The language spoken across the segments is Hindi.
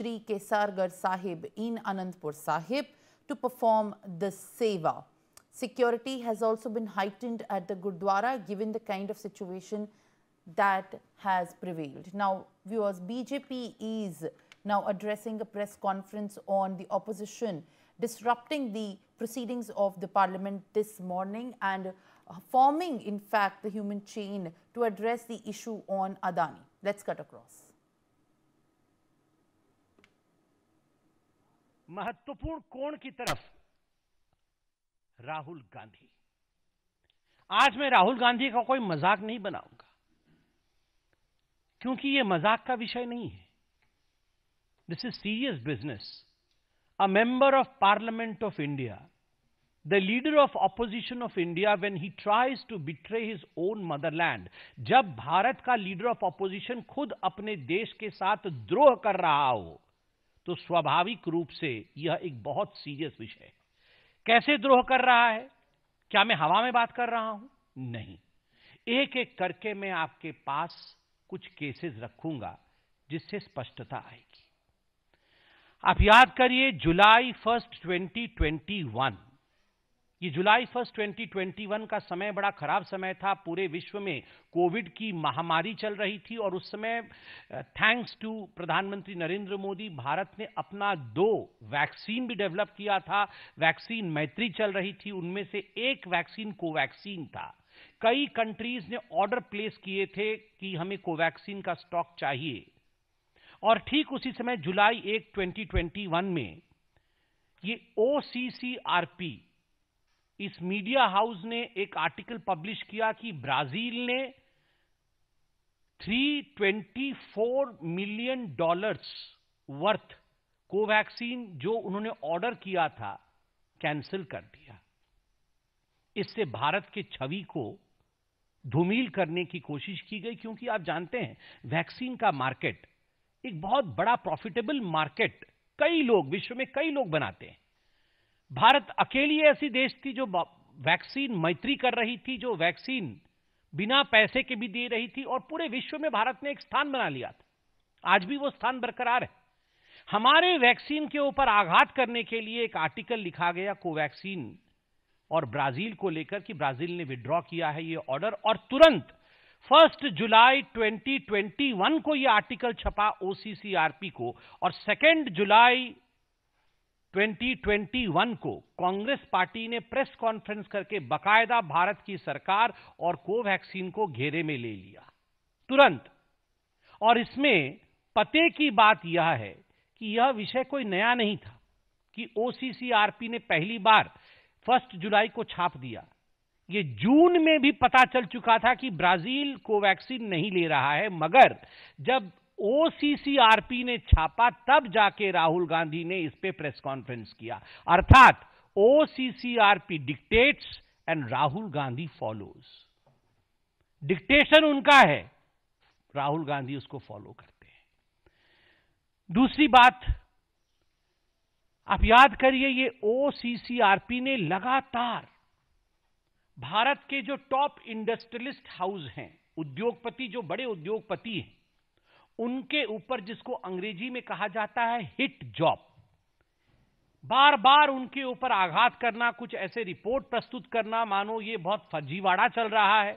Shri Kesargar Sahib in Anandpur Sahib to perform the seva. Security has also been heightened at the Gurdwara given the kind of situation that has prevailed. Now, viewers, BJP is now addressing a press conference on the opposition disrupting the proceedings of the parliament this morning and forming, in fact, the human chain to address the issue on Adani. Let's cut across. महत्वपूर्ण कोण की तरफ राहुल गांधी आज मैं राहुल गांधी का कोई मजाक नहीं बनाऊंगा क्योंकि यह मजाक का विषय नहीं है this is serious business a member of parliament of India the leader of opposition of India when he tries to betray his own motherland जब भारत का लीडर ऑफ ऑपोजिशन खुद अपने देश के साथ द्रोह कर रहा हो तो स्वाभाविक रूप से यह एक बहुत सीरियस विषय है कैसे द्रोह कर रहा है क्या मैं हवा में बात कर रहा हूं नहीं एक एक करके मैं आपके पास कुछ केसेस रखूंगा जिससे स्पष्टता आएगी आप याद करिए जुलाई फर्स्ट 2021 ये जुलाई फर्स्ट 2021 का समय बड़ा खराब समय था पूरे विश्व में कोविड की महामारी चल रही थी और उस समय थैंक्स टू प्रधानमंत्री नरेंद्र मोदी भारत ने अपना दो वैक्सीन भी डेवलप किया था वैक्सीन मैत्री चल रही थी उनमें से एक वैक्सीन कोवैक्सीन था कई कंट्रीज ने ऑर्डर प्लेस किए थे कि हमें कोवैक्सीन का स्टॉक चाहिए और ठीक उसी समय जुलाई एक 2021 में ये O C C R P इस मीडिया हाउस ने एक आर्टिकल पब्लिश किया कि ब्राजील ने 324 मिलियन डॉलर्स वर्थ कोवैक्सीन जो उन्होंने ऑर्डर किया था कैंसिल कर दिया इससे भारत की छवि को धूमिल करने की कोशिश की गई क्योंकि आप जानते हैं वैक्सीन का मार्केट एक बहुत बड़ा प्रॉफिटेबल मार्केट कई लोग विश्व में कई लोग बनाते हैं भारत अकेली ऐसी देश थी जो वैक्सीन मैत्री कर रही थी जो वैक्सीन बिना पैसे के भी दे रही थी और पूरे विश्व में भारत ने एक स्थान बना लिया था आज भी वो स्थान बरकरार है हमारे वैक्सीन के ऊपर आघात करने के लिए एक आर्टिकल लिखा गया कोवैक्सीन और ब्राजील को लेकर कि ब्राजील ने विड्रॉ किया है ये ऑर्डर और तुरंत फर्स्ट जुलाई 2021 को यह आर्टिकल छपा ओसीसीआरपी को और सेकेंड जुलाई 2021 को कांग्रेस पार्टी ने प्रेस कॉन्फ्रेंस करके बकायदा भारत की सरकार और कोवैक्सीन को घेरे में ले लिया तुरंत और इसमें पते की बात यह है कि यह विषय कोई नया नहीं था कि ओसीसीआरपी ने पहली बार फर्स्ट जुलाई को छाप दिया ये जून में भी पता चल चुका था कि ब्राजील कोवैक्सीन नहीं ले रहा है मगर जब ओसीसीआरपी ने छापा तब जाके राहुल गांधी ने इस पे प्रेस कॉन्फ्रेंस किया अर्थात OCCRP dictates and Rahul Gandhi follows dictation उनका है राहुल गांधी उसको फॉलो करते हैं दूसरी बात आप याद करिए ये ओसीसीआरपी ने लगातार भारत के जो टॉप इंडस्ट्रियलिस्ट हाउस हैं उद्योगपति जो बड़े उद्योगपति हैं उनके ऊपर जिसको अंग्रेजी में कहा जाता है हिट जॉब बार बार उनके ऊपर आघात करना कुछ ऐसे रिपोर्ट प्रस्तुत करना मानो ये बहुत फर्जीवाड़ा चल रहा है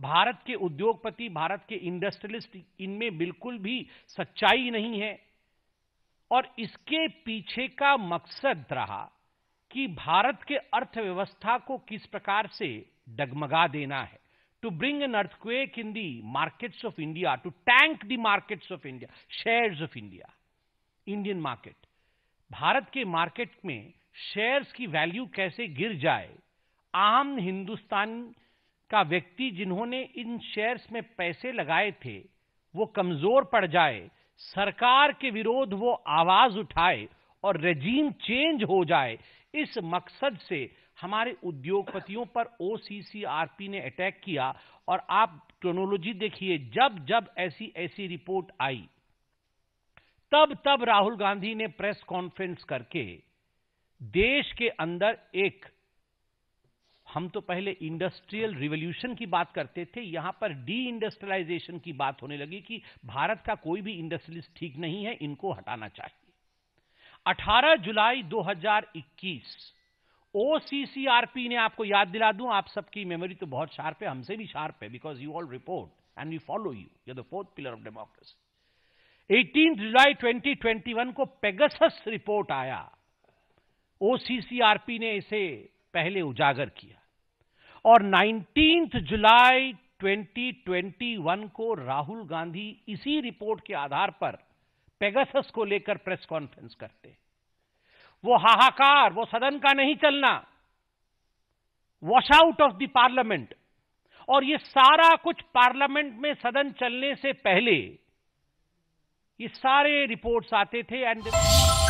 भारत के उद्योगपति भारत के इंडस्ट्रियलिस्ट इनमें बिल्कुल भी सच्चाई नहीं है और इसके पीछे का मकसद रहा कि भारत के अर्थव्यवस्था को किस प्रकार से डगमगा देना है to bring an earthquake in the markets of India, to tank the markets of India, shares of India, Indian market. Bharat के मार्केट में शेयर्स की वैल्यू कैसे गिर जाए आम हिंदुस्तान का व्यक्ति जिन्होंने इन शेयर्स में पैसे लगाए थे वो कमजोर पड़ जाए सरकार के विरोध वो आवाज उठाए और रजीम चेंज हो जाए इस मकसद से हमारे उद्योगपतियों पर ओ ने अटैक किया और आप क्रोनोलॉजी देखिए जब जब ऐसी ऐसी रिपोर्ट आई तब तब राहुल गांधी ने प्रेस कॉन्फ्रेंस करके देश के अंदर एक हम तो पहले इंडस्ट्रियल रिवोल्यूशन की बात करते थे यहां पर डी इंडस्ट्रियलाइजेशन की बात होने लगी कि भारत का कोई भी इंडस्ट्रियलिस्ट ठीक नहीं है इनको हटाना चाहिए 18 जुलाई 2021 ओसीसीआरपी ने आपको याद दिला दूं आप सबकी मेमोरी तो बहुत शार्प है हमसे भी शार्प है because you all report and we follow you you the fourth pillar of democracy 18 जुलाई 2021 को पेगसस रिपोर्ट आया ओसीसीआरपी ने इसे पहले उजागर किया और 19 जुलाई 2021 को राहुल गांधी इसी रिपोर्ट के आधार पर पेगासस को लेकर प्रेस कॉन्फ्रेंस करते वो हाहाकार वो सदन का नहीं चलना wash out of the parliament और ये सारा कुछ पार्लियामेंट में सदन चलने से पहले ये सारे रिपोर्ट्स आते थे एंड